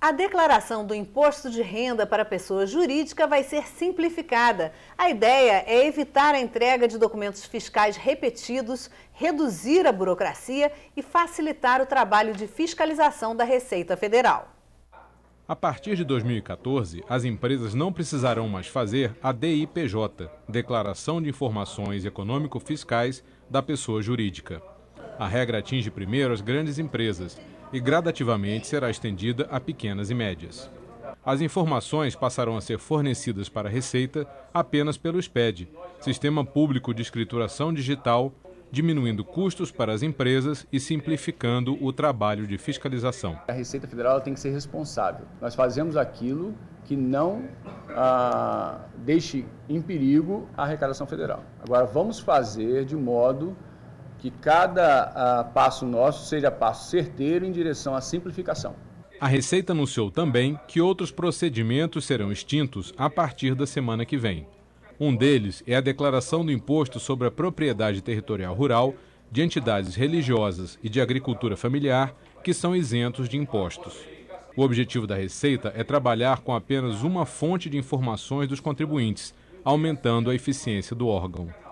A declaração do imposto de renda para pessoa jurídica vai ser simplificada. A ideia é evitar a entrega de documentos fiscais repetidos, reduzir a burocracia e facilitar o trabalho de fiscalização da Receita Federal. A partir de 2014, as empresas não precisarão mais fazer a DIPJ, Declaração de Informações Econômico-Fiscais da Pessoa Jurídica. A regra atinge primeiro as grandes empresas, e gradativamente será estendida a pequenas e médias. As informações passarão a ser fornecidas para a Receita apenas pelo SPED, Sistema Público de Escrituração Digital, diminuindo custos para as empresas e simplificando o trabalho de fiscalização. A Receita Federal tem que ser responsável. Nós fazemos aquilo que não ah, deixe em perigo a arrecadação federal. Agora, vamos fazer de modo que cada uh, passo nosso seja passo certeiro em direção à simplificação. A Receita anunciou também que outros procedimentos serão extintos a partir da semana que vem. Um deles é a declaração do imposto sobre a propriedade territorial rural de entidades religiosas e de agricultura familiar que são isentos de impostos. O objetivo da Receita é trabalhar com apenas uma fonte de informações dos contribuintes, aumentando a eficiência do órgão.